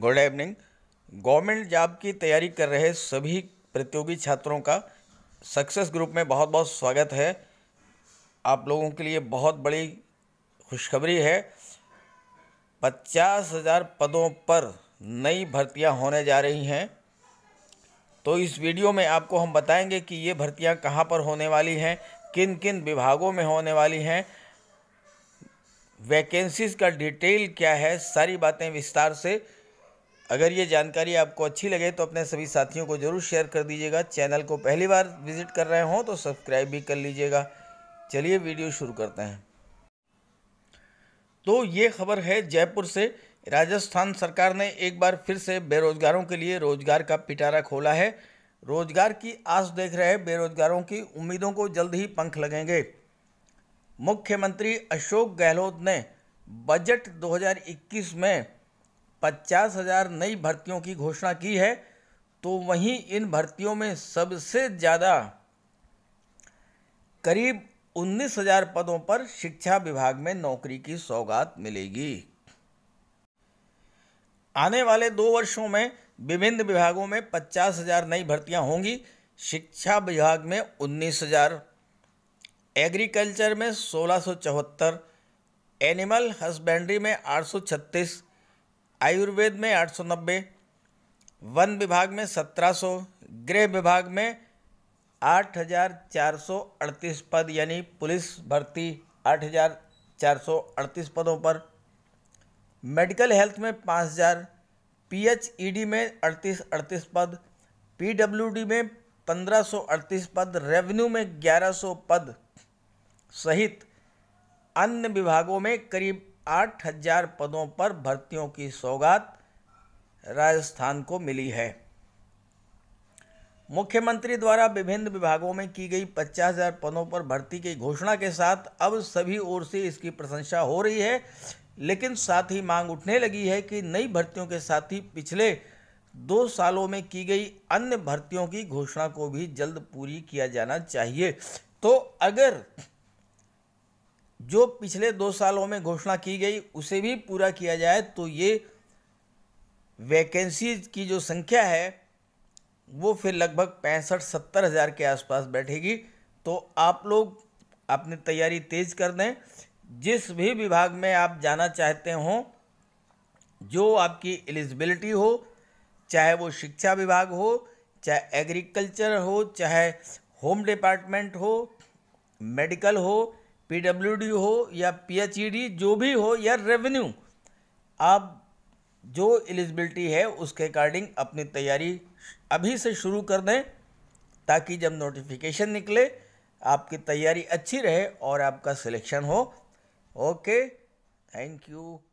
good evening government job की तैयारी कर रहे सभी प्रतियोगी छात्रों का सक्सेस ग्रुप में बहुत बहुत स्वागत है आप लोगों के लिए बहुत बड़ी खुशखबरी है पचास हज़ार पदों पर नई भर्तियां होने जा रही हैं तो इस वीडियो में आपको हम बताएंगे कि ये भर्तियां कहां पर होने वाली हैं किन किन विभागों में होने वाली हैं वैकेंसीज़ का डिटेल क्या है सारी बातें विस्तार से अगर ये जानकारी आपको अच्छी लगे तो अपने सभी साथियों को ज़रूर शेयर कर दीजिएगा चैनल को पहली बार विजिट कर रहे हों तो सब्सक्राइब भी कर लीजिएगा चलिए वीडियो शुरू करते हैं तो ये खबर है जयपुर से राजस्थान सरकार ने एक बार फिर से बेरोजगारों के लिए रोजगार का पिटारा खोला है रोजगार की आस देख रहे बेरोजगारों की उम्मीदों को जल्द ही पंख लगेंगे मुख्यमंत्री अशोक गहलोत ने बजट 2021 में पचास हज़ार नई भर्तियों की घोषणा की है तो वहीं इन भर्तियों में सबसे ज़्यादा करीब उन्नीस हजार पदों पर शिक्षा विभाग में नौकरी की सौगात मिलेगी आने वाले दो वर्षों में विभिन्न विभागों में पचास हजार नई भर्तियां होंगी शिक्षा विभाग में उन्नीस हजार एग्रीकल्चर में सोलह सौ चौहत्तर एनिमल हस्बेंड्री में आठ सौ छत्तीस आयुर्वेद में 890 वन विभाग में 1700 गृह विभाग में 8438 पद यानी पुलिस भर्ती 8438 पदों पर मेडिकल हेल्थ में 5000 पीएचईडी में 38 38 पद पीडब्ल्यूडी में 1538 पद रेवेन्यू में 1100 पद सहित अन्य विभागों में करीब आठ हजार पदों पर भर्तियों की सौगात राजस्थान को मिली है मुख्यमंत्री द्वारा विभिन्न विभागों में की गई पचास हजार पदों पर भर्ती की घोषणा के साथ अब सभी ओर से इसकी प्रशंसा हो रही है लेकिन साथ ही मांग उठने लगी है कि नई भर्तियों के साथ ही पिछले दो सालों में की गई अन्य भर्तियों की घोषणा को भी जल्द पूरी किया जाना चाहिए तो अगर जो पिछले दो सालों में घोषणा की गई उसे भी पूरा किया जाए तो ये वैकेंसी की जो संख्या है वो फिर लगभग पैंसठ सत्तर हज़ार के आसपास बैठेगी तो आप लोग अपनी तैयारी तेज़ कर दें जिस भी विभाग में आप जाना चाहते हों जो आपकी एलिजिबिलिटी हो चाहे वो शिक्षा विभाग हो चाहे एग्रीकल्चर हो चाहे होम डिपार्टमेंट हो मेडिकल हो पीडब्ल्यूडी हो या पीएचईडी जो भी हो या रेवेन्यू आप जो एलिजिबिलिटी है उसके अकॉर्डिंग अपनी तैयारी अभी से शुरू कर दें ताकि जब नोटिफिकेशन निकले आपकी तैयारी अच्छी रहे और आपका सिलेक्शन हो ओके थैंक यू